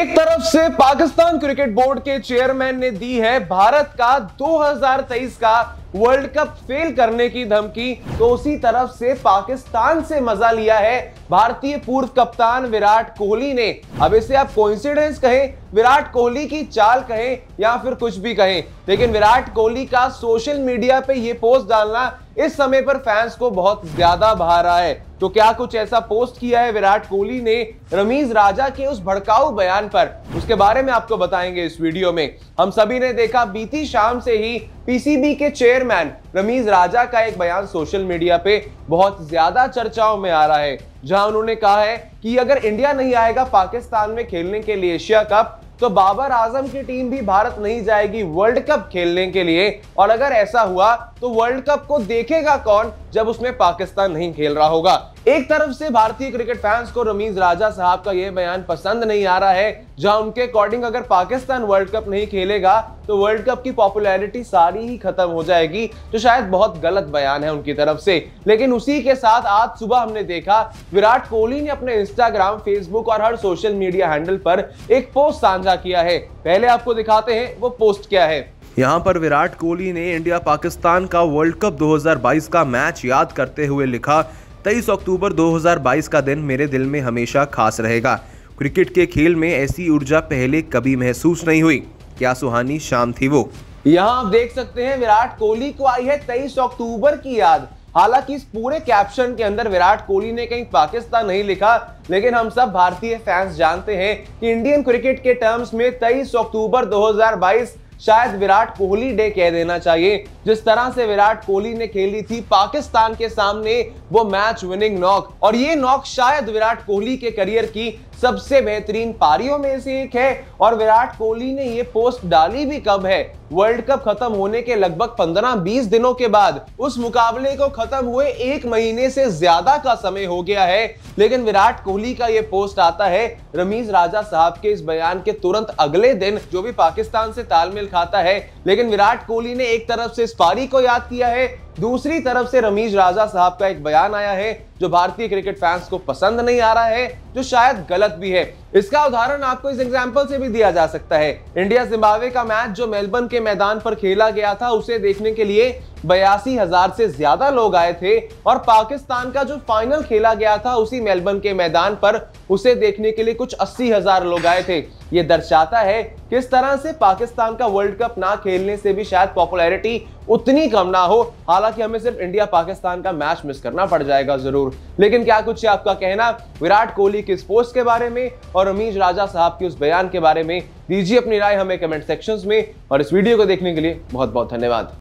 एक तरफ से पाकिस्तान क्रिकेट बोर्ड के चेयरमैन ने दी है भारत का 2023 का वर्ल्ड कप फेल करने की धमकी तो उसी तरफ से पाकिस्तान से मजा लिया है भारतीय पूर्व कप्तान विराट कोहली ने अब इसे आप कोइंसिडेंस कहें विराट कोहली की चाल कहें या फिर कुछ भी कहें लेकिन विराट कोहली का सोशल मीडिया पे ये पोस्ट डालना इस समय पर फैंस को बहुत ज्यादा भा रहा है तो क्या कुछ ऐसा पोस्ट किया है विराट कोहली ने रमीज राजा के उस भड़काऊ बयान पर उसके बारे में आपको बताएंगे इस वीडियो में हम सभी ने देखा बीती शाम से ही पीसीबी के चेयरमैन रमीज राजा का एक बयान सोशल मीडिया पे बहुत ज्यादा चर्चाओं में आ रहा है जहां उन्होंने कहा है कि अगर इंडिया नहीं आएगा पाकिस्तान में खेलने के लिए एशिया कप तो बाबर आजम की टीम भी भारत नहीं जाएगी वर्ल्ड कप खेलने के लिए और अगर ऐसा हुआ तो वर्ल्ड कप को देखेगा कौन जब उसमें पाकिस्तान नहीं खेल रहा होगा एक तरफ से भारतीय क्रिकेट फैंस को रमीज राजा साहब का यह बयान पसंद नहीं आ रहा है जहां उनके अकॉर्डिंग अगर पाकिस्तान वर्ल्ड कप नहीं खेलेगा तो वर्ल्ड कप की पॉपुलैरिटी सारी ही खत्म हो जाएगी जो शायद बहुत गलत बयान है उनकी तरफ से लेकिन उसी के साथ आज सुबह हमने देखा विराट कोहली ने अपने इंस्टाग्राम फेसबुक और हर सोशल मीडिया हैंडल पर एक पोस्ट साझा किया है पहले आपको दिखाते हैं वो पोस्ट क्या है यहां पर विराट कोहली ने इंडिया पाकिस्तान का वर्ल्ड कप 2022 का मैच याद करते हुए लिखा 23 अक्टूबर 2022 का दिन मेरे दिल में हमेशा खास रहेगा क्रिकेट के खेल में ऐसी ऊर्जा पहले कभी महसूस नहीं हुई क्या सुहानी शाम थी वो यहाँ आप देख सकते हैं विराट कोहली को आई है तेईस अक्टूबर की याद हालांकि इस पूरे कैप्शन के अंदर विराट कोहली ने कहीं पाकिस्तान नहीं लिखा लेकिन हम सब भारतीय फैंस जानते हैं कि इंडियन क्रिकेट के टर्म्स में 23 अक्टूबर 2022 शायद विराट कोहली डे कह देना चाहिए जिस तरह से विराट कोहली ने खेली थी पाकिस्तान के सामने वो मैच विनिंग नॉक और ये नॉक शायद विराट कोहली के करियर की सबसे बेहतरीन पारियों में से एक है और विराट कोहली ने ये पोस्ट डाली भी कब है वर्ल्ड कप खत्म होने के लगभग 15-20 दिनों के बाद उस मुकाबले को खत्म हुए एक महीने से ज्यादा का समय हो गया है लेकिन विराट कोहली का यह पोस्ट आता है रमीज राजा साहब के इस बयान के तुरंत अगले दिन जो भी पाकिस्तान से तालमेल खाता है लेकिन विराट कोहली ने एक तरफ से इस पारी को याद किया है दूसरी तरफ से रमीज राजा साहब का एक बयान आया है जो भारतीय क्रिकेट फैंस को पसंद नहीं आ रहा है जो शायद गलत भी है इसका उदाहरण आपको इस एग्जाम्पल से भी दिया जा सकता है इंडिया जिम्बावे का मैच जो मेलबर्न के मैदान पर खेला गया था उसे देखने के लिए बयासी हजार से ज्यादा लोग आए थे और पाकिस्तान का जो फाइनल खेला गया था उसी मेलबर्न के मैदान पर उसे देखने के लिए कुछ अस्सी हजार लोग आए थे ये दर्शाता है किस तरह से पाकिस्तान का वर्ल्ड कप ना खेलने से भी शायद पॉपुलैरिटी उतनी कम ना हो हालांकि हमें सिर्फ इंडिया पाकिस्तान का मैच मिस करना पड़ जाएगा जरूर लेकिन क्या कुछ है आपका कहना विराट कोहली की इस पोस्ट के बारे में और रमीज राजा साहब के उस बयान के बारे में दीजिए अपनी राय हमें कमेंट सेक्शन में और इस वीडियो को देखने के लिए बहुत बहुत धन्यवाद